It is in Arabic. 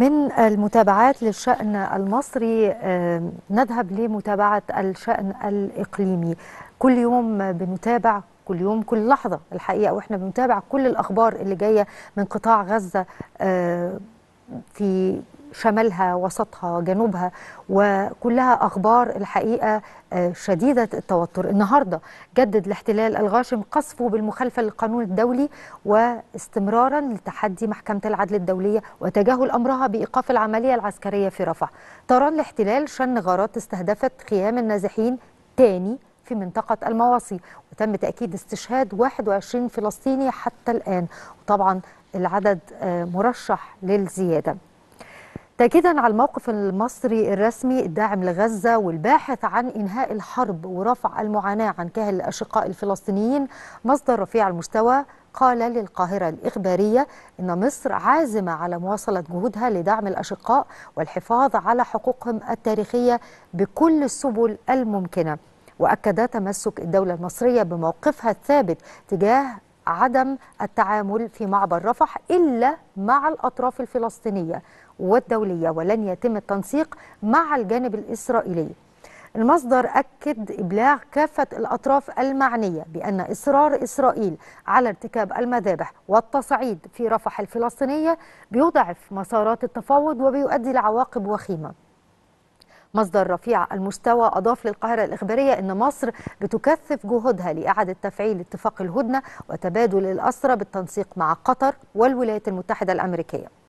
من المتابعات للشأن المصري نذهب لمتابعة الشأن الإقليمي كل يوم بنتابع كل يوم كل لحظة الحقيقة وإحنا بنتابع كل الأخبار اللي جاية من قطاع غزة في شمالها وسطها جنوبها وكلها أخبار الحقيقة آه، شديدة التوتر النهاردة جدد الاحتلال الغاشم قصفه بالمخالفة للقانون الدولي واستمرارا لتحدي محكمة العدل الدولية وتجاهل أمرها بإيقاف العملية العسكرية في رفح طيران الاحتلال شن غارات استهدفت خيام النازحين تاني في منطقة المواصي وتم تأكيد استشهاد 21 فلسطيني حتى الآن وطبعا العدد آه، مرشح للزيادة تأكيدا على الموقف المصري الرسمي الداعم لغزة والباحث عن إنهاء الحرب ورفع المعاناة عن كاهل الأشقاء الفلسطينيين مصدر رفيع المستوى قال للقاهرة الإخبارية إن مصر عازمة على مواصلة جهودها لدعم الأشقاء والحفاظ على حقوقهم التاريخية بكل السبل الممكنة وأكد تمسك الدولة المصرية بموقفها الثابت تجاه عدم التعامل في معبر رفح إلا مع الأطراف الفلسطينية والدولية ولن يتم التنسيق مع الجانب الإسرائيلي المصدر أكد إبلاغ كافة الأطراف المعنية بأن إصرار إسرائيل على ارتكاب المذابح والتصعيد في رفح الفلسطينية بيضعف مسارات التفاوض وبيؤدي لعواقب وخيمة مصدر رفيع المستوى أضاف للقاهرة الإخبارية أن مصر بتكثف جهودها لإعادة تفعيل اتفاق الهدنة وتبادل الأسرى بالتنسيق مع قطر والولايات المتحدة الأمريكية